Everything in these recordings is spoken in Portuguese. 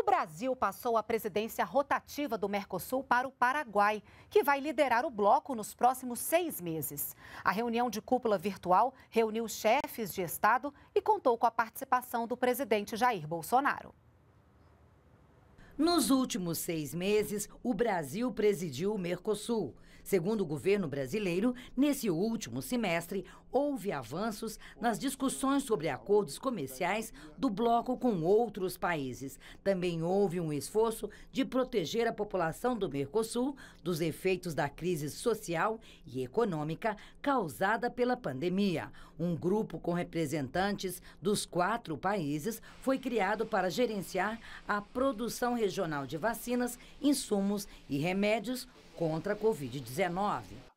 O Brasil passou a presidência rotativa do Mercosul para o Paraguai, que vai liderar o bloco nos próximos seis meses. A reunião de cúpula virtual reuniu chefes de Estado e contou com a participação do presidente Jair Bolsonaro. Nos últimos seis meses, o Brasil presidiu o Mercosul. Segundo o governo brasileiro, nesse último semestre, houve avanços nas discussões sobre acordos comerciais do bloco com outros países. Também houve um esforço de proteger a população do Mercosul dos efeitos da crise social e econômica causada pela pandemia. Um grupo com representantes dos quatro países foi criado para gerenciar a produção regional de vacinas, insumos e remédios contra a Covid-19.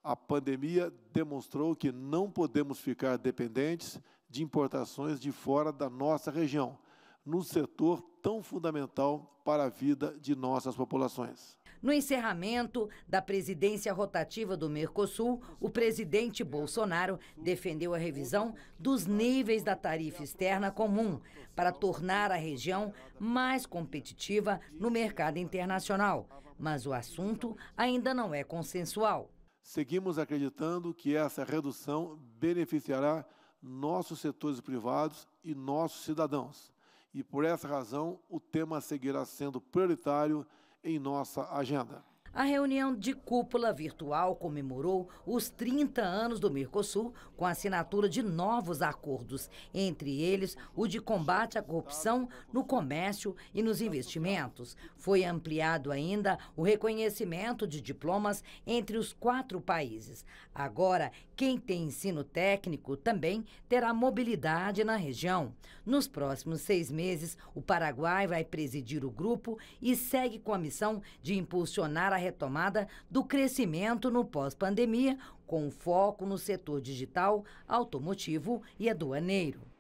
A pandemia demonstrou que não podemos ficar dependentes de importações de fora da nossa região, num setor tão fundamental para a vida de nossas populações. No encerramento da presidência rotativa do Mercosul, o presidente Bolsonaro defendeu a revisão dos níveis da tarifa externa comum para tornar a região mais competitiva no mercado internacional. Mas o assunto ainda não é consensual. Seguimos acreditando que essa redução beneficiará nossos setores privados e nossos cidadãos. E por essa razão, o tema seguirá sendo prioritário em nossa agenda. A reunião de cúpula virtual comemorou os 30 anos do Mercosul com a assinatura de novos acordos, entre eles o de combate à corrupção no comércio e nos investimentos. Foi ampliado ainda o reconhecimento de diplomas entre os quatro países. Agora, quem tem ensino técnico também terá mobilidade na região. Nos próximos seis meses, o Paraguai vai presidir o grupo e segue com a missão de impulsionar a retomada do crescimento no pós-pandemia, com foco no setor digital, automotivo e aduaneiro.